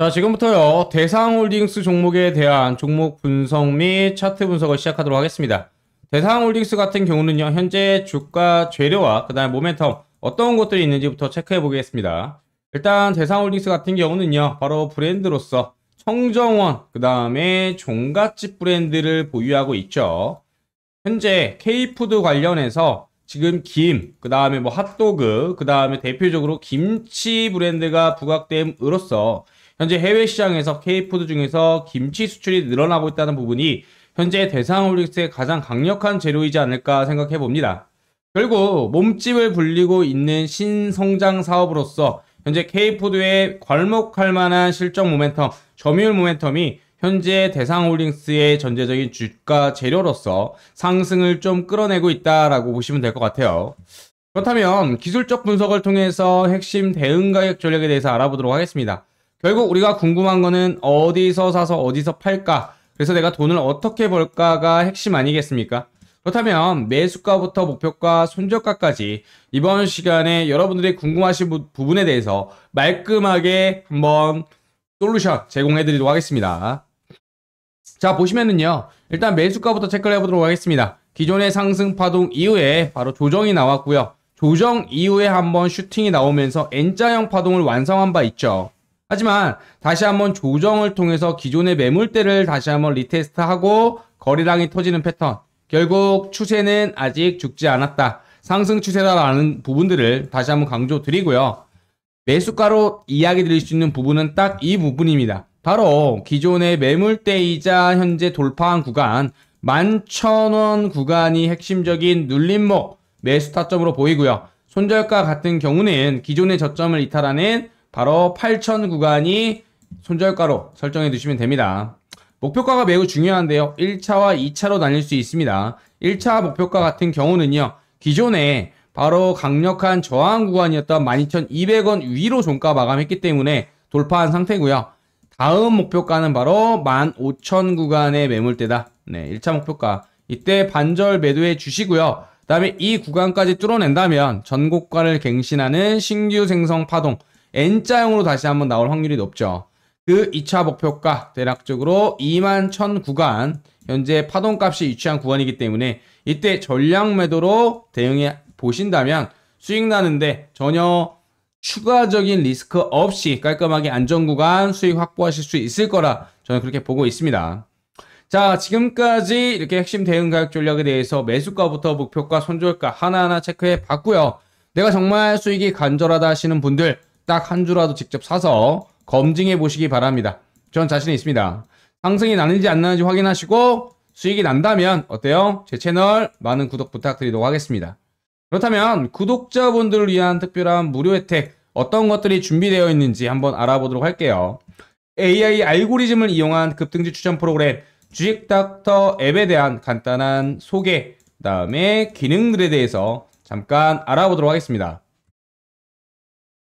자, 지금부터요. 대상홀딩스 종목에 대한 종목 분석 및 차트 분석을 시작하도록 하겠습니다. 대상홀딩스 같은 경우는요. 현재 주가 재료와 그다음에 모멘텀 어떤 것들이 있는지부터 체크해 보겠습니다. 일단 대상홀딩스 같은 경우는요. 바로 브랜드로서 청정원 그다음에 종갓집 브랜드를 보유하고 있죠. 현재 K푸드 관련해서 지금 김, 그 다음에 뭐 핫도그, 그 다음에 대표적으로 김치 브랜드가 부각됨으로써 현재 해외 시장에서 K푸드 중에서 김치 수출이 늘어나고 있다는 부분이 현재 대상홀릭스의 가장 강력한 재료이지 않을까 생각해 봅니다. 결국 몸집을 불리고 있는 신성장 사업으로서 현재 K푸드의 괄목할 만한 실적 모멘텀, 점유율 모멘텀이 현재 대상홀딩스의 전제적인 주가 재료로서 상승을 좀 끌어내고 있다라고 보시면 될 것 같아요. 그렇다면 기술적 분석을 통해서 핵심 대응 가격 전략에 대해서 알아보도록 하겠습니다. 결국 우리가 궁금한 거는 어디서 사서 어디서 팔까 그래서 내가 돈을 어떻게 벌까가 핵심 아니겠습니까? 그렇다면 매수가부터 목표가 손절가까지 이번 시간에 여러분들이 궁금하신 부, 부분에 대해서 말끔하게 한번 솔루션 제공해 드리도록 하겠습니다. 자 보시면은요 일단 매수가부터 체크를 해보도록 하겠습니다. 기존의 상승 파동 이후에 바로 조정이 나왔고요. 조정 이후에 한번 슈팅이 나오면서 N자형 파동을 완성한 바 있죠. 하지만 다시 한번 조정을 통해서 기존의 매물대를 다시 한번 리테스트하고 거래량이 터지는 패턴 결국 추세는 아직 죽지 않았다. 상승 추세다라는 부분들을 다시 한번 강조드리고요. 매수가로 이야기 드릴 수 있는 부분은 딱 이 부분입니다. 바로 기존의 매물대이자 현재 돌파한 구간 11,000원 구간이 핵심적인 눌림목 매수 타점으로 보이고요. 손절가 같은 경우는 기존의 저점을 이탈하는 바로 8천 구간이 손절가로 설정해 두시면 됩니다. 목표가가 매우 중요한데요. 1차와 2차로 나뉠 수 있습니다. 1차 목표가 같은 경우는요. 기존에 바로 강력한 저항 구간이었던 12,200원 위로 종가 마감했기 때문에 돌파한 상태고요. 다음 목표가는 바로 15,000 구간의 매물대다. 네, 1차 목표가. 이때 반절 매도해 주시고요. 그 다음에 이 구간까지 뚫어낸다면 전고가를 갱신하는 신규 생성 파동 N자형으로 다시 한번 나올 확률이 높죠. 그 2차 목표가 대략적으로 2만 1000 구간 현재 파동값이 위치한 구간이기 때문에 이때 전량 매도로 대응해 보신다면 수익 나는데 전혀 추가적인 리스크 없이 깔끔하게 안전 구간 수익 확보하실 수 있을 거라 저는 그렇게 보고 있습니다. 자 지금까지 이렇게 핵심 대응 가격 전략에 대해서 매수가부터 목표가 손절가 하나하나 체크해 봤고요. 내가 정말 수익이 간절하다 하시는 분들 딱한 주라도 직접 사서 검증해 보시기 바랍니다. 전자신 있습니다. 상승이 나는지 안 나는지 확인하시고 수익이 난다면 어때요? 제 채널 많은 구독 부탁드리도록 하겠습니다. 그렇다면 구독자분들을 위한 특별한 무료 혜택 어떤 것들이 준비되어 있는지 한번 알아보도록 할게요. AI 알고리즘을 이용한 급등지 추천 프로그램 주식닥터 앱에 대한 간단한 소개, 그 다음에 기능들에 대해서 잠깐 알아보도록 하겠습니다.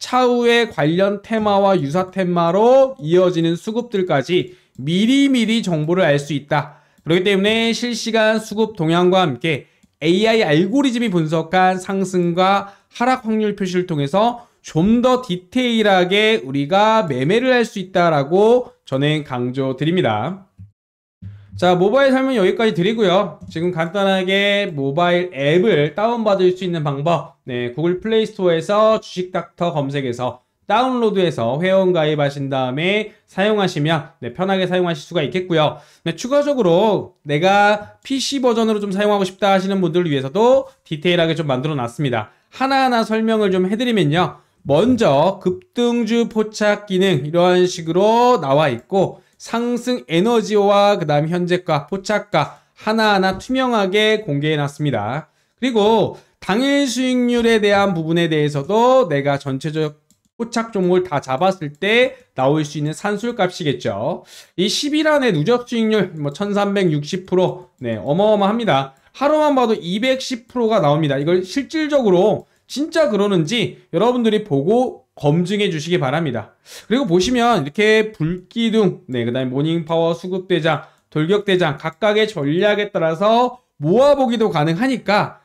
차후에 관련 테마와 유사 테마로 이어지는 수급들까지 미리미리 정보를 알 수 있다. 그렇기 때문에 실시간 수급 동향과 함께 AI 알고리즘이 분석한 상승과 하락 확률 표시를 통해서 좀 더 디테일하게 우리가 매매를 할 수 있다라고 저는 강조드립니다. 자, 모바일 설명 여기까지 드리고요. 지금 간단하게 모바일 앱을 다운받을 수 있는 방법 네, 구글 플레이스토어에서 주식닥터 검색에서 다운로드해서 회원 가입하신 다음에 사용하시면 네, 편하게 사용하실 수가 있겠고요. 네, 추가적으로 내가 PC 버전으로 좀 사용하고 싶다 하시는 분들을 위해서도 디테일하게 좀 만들어 놨습니다. 하나하나 설명을 좀 해드리면요. 먼저 급등주 포착 기능 이러한 식으로 나와 있고 상승 에너지와 그 다음 현재가 포착가 하나하나 투명하게 공개해 놨습니다. 그리고 당일 수익률에 대한 부분에 대해서도 내가 전체적 포착 종목을 다 잡았을 때 나올 수 있는 산술값이겠죠. 이 10일 안에 누적 수익률 뭐 1360%, 네, 어마어마합니다. 하루만 봐도 210%가 나옵니다. 이걸 실질적으로 진짜 그러는지 여러분들이 보고 검증해 주시기 바랍니다. 그리고 보시면 이렇게 불기둥, 네, 그 다음에 모닝파워 수급대장, 돌격대장 각각의 전략에 따라서 모아보기도 가능하니까